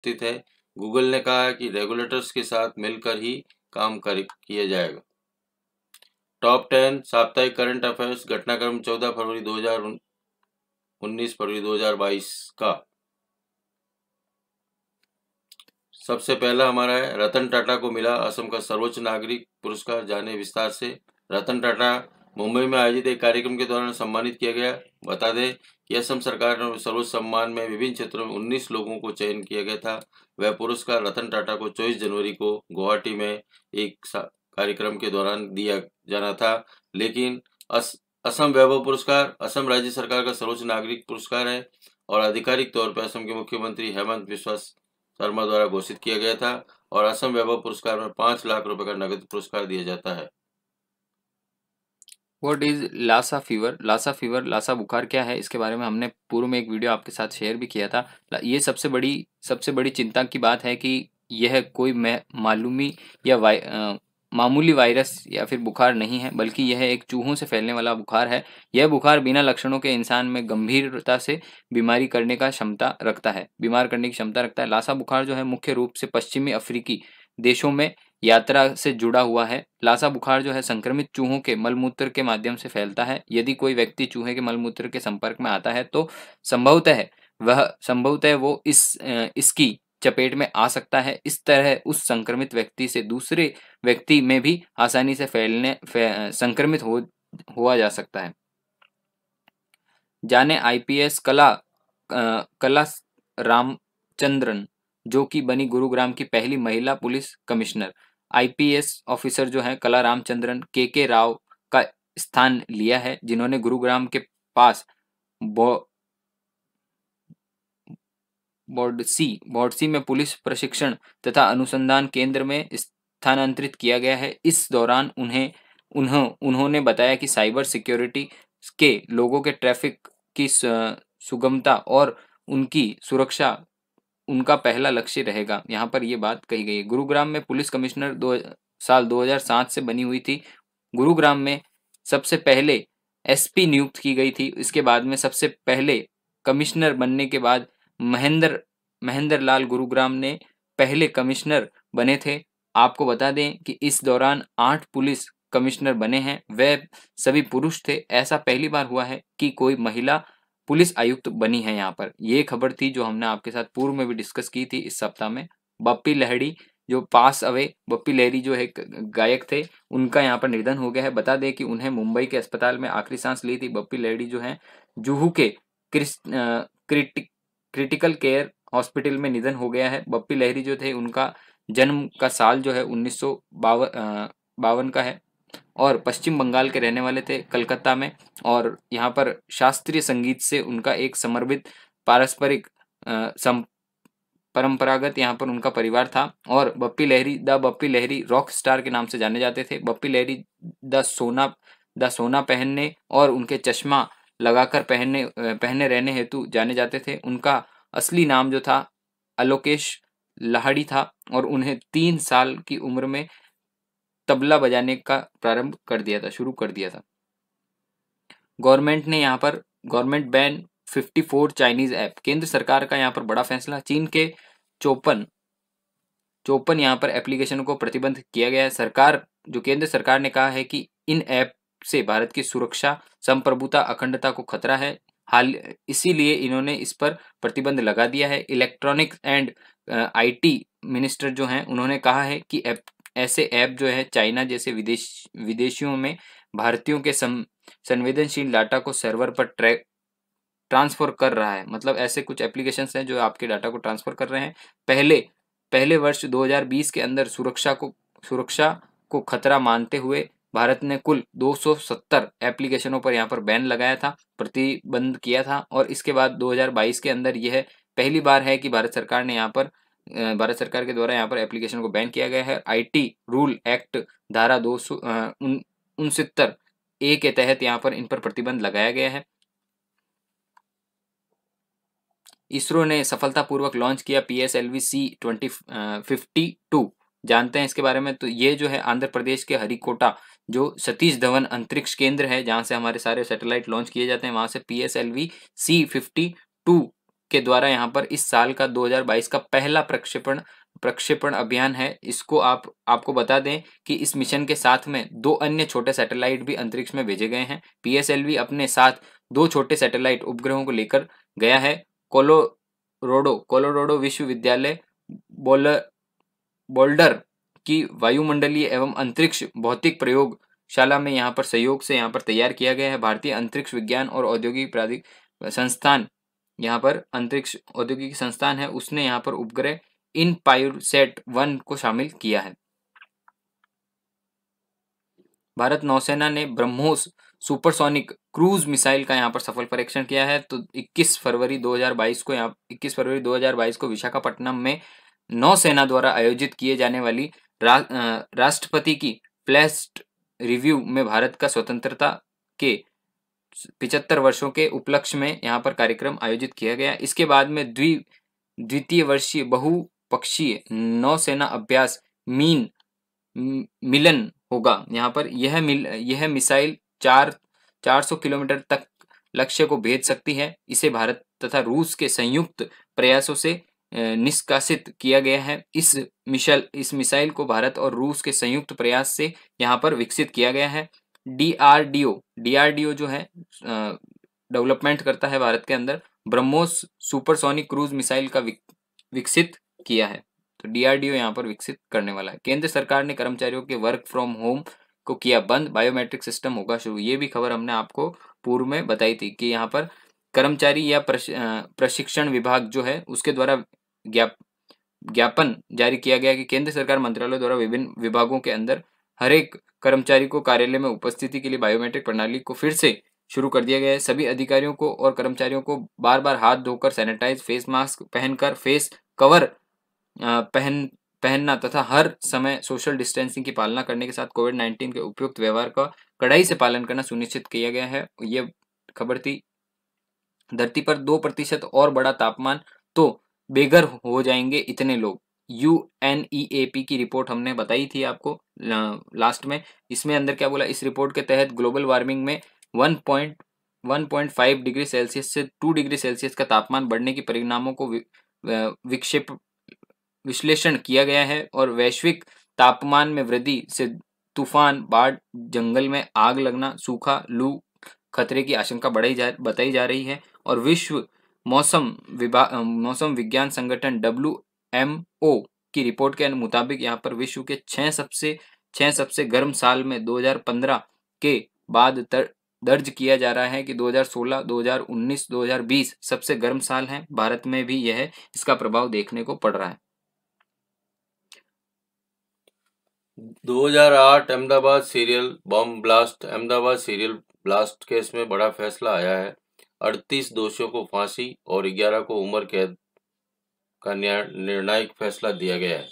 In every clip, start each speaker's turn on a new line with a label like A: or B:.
A: स्थित है गूगल ने कहा है कि रेगुलेटर्स के साथ मिलकर ही काम कर किया जाएगा टॉप टेन साप्ताहिक करंट अफेयर्स घटनाक्रम 14 फरवरी 2019 फरवरी 2022 का सबसे पहला हमारा है रतन टाटा को मिला असम का सर्वोच्च नागरिक पुरस्कार जाने विस्तार से रतन टाटा मुंबई में आयोजित एक कार्यक्रम के दौरान सम्मानित किया गया बता दें कि असम सरकार ने सर्वोच्च सम्मान में विभिन्न क्षेत्रों में 19 लोगों को चयन किया गया था वह पुरस्कार रतन टाटा को 24 जनवरी को गुवाहाटी में एक कार्यक्रम के दौरान दिया जाना था लेकिन अस, असम वैभव पुरस्कार असम राज्य सरकार का सर्वोच्च नागरिक पुरस्कार है और आधिकारिक तौर पर असम के मुख्यमंत्री हेमंत विश्वास शर्मा द्वारा घोषित किया गया था और असम वैभव पुरस्कार में पांच लाख रुपए का नगद पुरस्कार दिया जाता है what is Lassa fever Lassa fever Lassa
B: बुखार क्या है इसके बारे में हमने पूर्व में एक वीडियो आपके साथ शेयर भी किया था ये सबसे बड़ी सबसे बड़ी चिंता की बात है कि यह कोई मालूमी या वाई, आ, मामूली वायरस या फिर बुखार नहीं है बल्कि यह एक चूहों से फैलने वाला बुखार है यह बुखार बिना लक्षणों के इंसान में गंभीरता से बीमारी करने का क्षमता रखता है बीमार करने की क्षमता रखता है लासा बुखार जो है मुख्य रूप से पश्चिमी अफ्रीकी देशों में यात्रा से जुड़ा हुआ है लासा बुखार जो है संक्रमित चूहों के मलमूत्र के माध्यम से फैलता है यदि कोई व्यक्ति चूहे के मलमूत्र के संपर्क में आता है तो संभवतः है वह संभवतः वो इस इसकी चपेट में आ सकता है इस तरह उस संक्रमित व्यक्ति से दूसरे व्यक्ति में भी आसानी से फैलने फै, संक्रमित हो हुआ जा सकता है जाने आईपीएस कला आ, कला रामचंद्रन जो कि बनी गुरुग्राम की पहली महिला पुलिस कमिश्नर आईपीएस ऑफिसर जो है कला रामचंद्रन के के राव का स्थान लिया है जिन्होंने गुरुग्राम के पास बॉडसी बॉडसी में पुलिस प्रशिक्षण तथा अनुसंधान केंद्र में स्थानांतरित किया गया है इस दौरान उन्हें उन्हों उन्होंने बताया कि साइबर सिक्योरिटी के लोगों के ट्रैफिक की सुगमता और उनकी सुरक्षा उनका पहला लक्ष्य रहेगा यहाँ पर ये बात कही गई है गुरुग्राम में पुलिस कमिश्नर दो साल 2007 से बनी हुई थी गुरुग्राम में सबसे पहले एसपी नियुक्त की गई थी इसके बाद में सबसे पहले कमिश्नर बनने के बाद महेंद्र महेंद्र लाल गुरुग्राम ने पहले कमिश्नर बने थे आपको बता दें कि इस दौरान आठ पुलिस कमिश्नर बने हैं वे सभी पुरुष थे ऐसा पहली बार हुआ है कि कोई महिला पुलिस आयुक्त बनी है यहाँ पर ये खबर थी जो हमने आपके साथ पूर्व में भी डिस्कस की थी इस सप्ताह में बप्पी लहड़ी जो पास अवे बप्पी लहरी जो है गायक थे उनका यहाँ पर निधन हो गया है बता दें कि उन्हें मुंबई के अस्पताल में आखिरी सांस ली थी बप्पी लहड़ी जो है जुहू के क्रिटिकल केयर हॉस्पिटल में निधन हो गया है बप्पी लहरी जो थे उनका जन्म का साल जो है उन्नीस बावन का है और पश्चिम बंगाल के रहने वाले थे कलकत्ता में और यहाँ पर शास्त्रीय संगीत से उनका एक समर्पित पारस्परिक सम परंपरागत यहाँ पर उनका परिवार था और Bappi Lahiri the Bappi Lahiri rock star के नाम से जाने जाते थे बप्पी लहरी द सोना द सोना पहनने और उनके चश्मा लगाकर पहनने पहने रहने हेतु जाने जाते थे उनका असली नाम जो था अलोकेश लहाड़ी था और उन्हें तीन साल की उम्र में तबला बजाने का प्रारंभ कर दिया था शुरू कर दिया था गवर्नमेंट ने यहाँ पर गवर्नमेंट बैन 54 चाइनीज ऐप केंद्र सरकार का यहाँ पर बड़ा फैसला चीन के चौपन चौपन यहाँ पर एप्लीकेशन को प्रतिबंध किया गया है सरकार जो केंद्र सरकार ने कहा है कि इन ऐप से भारत की सुरक्षा संप्रभुता अखंडता को खतरा है हाल इसीलिए इन्होंने इस पर प्रतिबंध लगा दिया है इलेक्ट्रॉनिक्स एंड आईटी मिनिस्टर जो हैं उन्होंने कहा है कि ऐप ऐसे ऐप जो है चाइना जैसे विदेश विदेशियों में भारतीयों के संवेदनशील डाटा को सर्वर पर ट्रैक ट्रांसफर कर रहा है मतलब ऐसे कुछ एप्लीकेशन हैं जो आपके डाटा को ट्रांसफर कर रहे हैं पहले पहले वर्ष 2020 के अंदर सुरक्षा को सुरक्षा को खतरा मानते हुए भारत ने कुल 270 एप्लीकेशनों पर यहाँ पर बैन लगाया था प्रतिबंध किया था और इसके बाद 2022 के अंदर यह पहली बार है कि भारत सरकार ने यहाँ पर भारत सरकार के द्वारा यहाँ पर एप्लीकेशन को बैन किया गया है आईटी रूल एक्ट धारा दो सौ उनसत्तर ए के तहत यहाँ पर इन पर प्रतिबंध लगाया गया है इसरो ने सफलतापूर्वक लॉन्च किया P S L V C twenty fifty two जानते हैं इसके बारे में तो ये जो है आंध्र प्रदेश के हरिकोटा जो सतीश धवन अंतरिक्ष केंद्र है जहाँ से हमारे सारे सैटेलाइट लॉन्च किए जाते हैं वहाँ से P S L V C fifty two के द्वारा यहाँ पर इस साल का 2022 का पहला प्रक्षेपण प्रक्षेपण अभियान है इसको आप आपको बता दें कि इस मिशन के साथ में दो अन्य छोटे सैटेलाइट भी अंतरिक्ष में भेजे गए हैं पीएसएलवी अपने साथ दो छोटे सैटेलाइट उपग्रहों को लेकर गया है कोलोरोडो कोलोरोडो विश्वविद्यालय बोल बोल्डर की वायुमंडलीय एवं अंतरिक्ष भौतिक प्रयोग शाला में यहाँ पर सहयोग से यहाँ पर तैयार किया गया है भारतीय अंतरिक्ष विज्ञान और औद्योगिक प्राधिक संस्थान यहाँ पर अंतरिक्ष औद्योगिक संस्थान है उसने यहाँ पर उपग्रह इन पायुसेट वन को शामिल किया है भारत नौसेना ने ब्रह्मोस सुपरसोनिक क्रूज मिसाइल का यहाँ पर सफल परीक्षण किया है तो 21 फरवरी 2022 को यहाँ 21 फरवरी 2022 को विशाखापट्टनम में नौसेना द्वारा आयोजित किए जाने वाली रा, राष्ट्रपति की प्लेस्ट रिव्यू में भारत का स्वतंत्रता के पिचहत्तर वर्षों के उपलक्ष्य में यहाँ पर कार्यक्रम आयोजित किया गया इसके बाद में द्वि द्वितीय वर्षीय बहुपक्षीय नौसेना अभ्यास मीन मिलन होगा यहाँ पर यह मिल यह मिसाइल चार चार सौ किलोमीटर तक लक्ष्य को भेज सकती है इसे भारत तथा रूस के संयुक्त प्रयासों से निष्कासित किया गया है इस मिशल इस मिसाइल को भारत और रूस के संयुक्त प्रयास से यहाँ पर विकसित किया गया है डीआरडीओ डीआरडीओ जो है डेवलपमेंट करता है भारत के अंदर ब्रह्मोस सुपरसोनिक क्रूज मिसाइल का विकसित किया है तो डीआरडीओ यहाँ पर विकसित करने वाला है केंद्र सरकार ने कर्मचारियों के वर्क फ्रॉम होम को किया बंद बायोमेट्रिक सिस्टम होगा शुरू ये भी खबर हमने आपको पूर्व में बताई थी कि यहाँ पर कर्मचारी या प्रशिक्षण विभाग जो है उसके द्वारा ज्ञाप ज्ञापन जारी किया गया कि केंद्र सरकार मंत्रालय द्वारा विभिन्न विभागों के अंदर हर एक कर्मचारी को कार्यालय में उपस्थिति के लिए बायोमेट्रिक प्रणाली को फिर से शुरू कर दिया गया है सभी अधिकारियों को और कर्मचारियों को बार बार हाथ धोकर सैनिटाइज फेस मास्क पहनकर फेस कवर पहन पहनना तथा हर समय सोशल डिस्टेंसिंग की पालना करने के साथ कोविड नाइन्टीन के उपयुक्त व्यवहार का कड़ाई से पालन करना सुनिश्चित किया गया है ये खबर थी धरती पर दो प्रतिशत और बड़ा तापमान तो बेघर हो जाएंगे इतने लोग U N E A P की रिपोर्ट हमने बताई थी आपको लास्ट में इसमें अंदर क्या बोला इस रिपोर्ट के तहत ग्लोबल वार्मिंग में one point one point five degree Celsius से टू डिग्री सेल्सियस का तापमान बढ़ने के परिणामों को विक्षेप विश्लेषण किया गया है और वैश्विक तापमान में वृद्धि से तूफान बाढ़ जंगल में आग लगना सूखा लू खतरे की आशंका बढ़ाई जा बताई जा रही है और विश्व मौसम विभाग मौसम विज्ञान संगठन डब्ल्यू एम ओ की रिपोर्ट के मुताबिक यहाँ पर विश्व के छह सबसे छह सबसे गर्म साल में 2015 के बाद दर्ज किया जा रहा है कि 2016, 2019, 2020 सबसे गर्म साल हैं भारत में भी यह इसका प्रभाव देखने को पड़ रहा है
A: 2008 Ahmedabad serial bomb blast Ahmedabad serial blast case में बड़ा फैसला आया है 38 दोषियों को फांसी और 11 को उम्र कैद का निर्णायक फैसला दिया गया है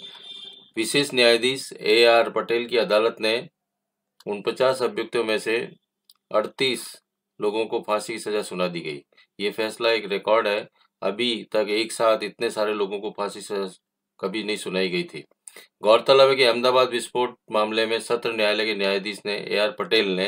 A: विशेष न्यायाधीश ए आर पटेल की अदालत ने उनपचास अभियुक्तों में से अड़तीस लोगों को फांसी की सजा सुना दी गई ये फैसला एक रिकॉर्ड है अभी तक एक साथ इतने सारे लोगों को फांसी सजा कभी नहीं सुनाई गई थी गौरतलब है कि अहमदाबाद विस्फोट मामले में सत्र न्यायालय के न्यायाधीश ने ए आर पटेल ने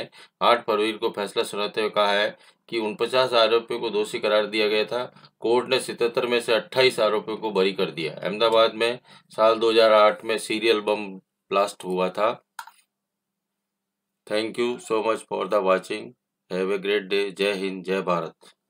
A: 8 फरवरी को फैसला सुनाते हुए कहा है कि उनपचास आरोपियों को दोषी करार दिया गया था कोर्ट ने सितहत्तर में से 28 आरोपियों को बरी कर दिया अहमदाबाद में साल 2008 में सीरियल बम ब्लास्ट हुआ था thank you so much for the watching have a great day जय हिंद जय भारत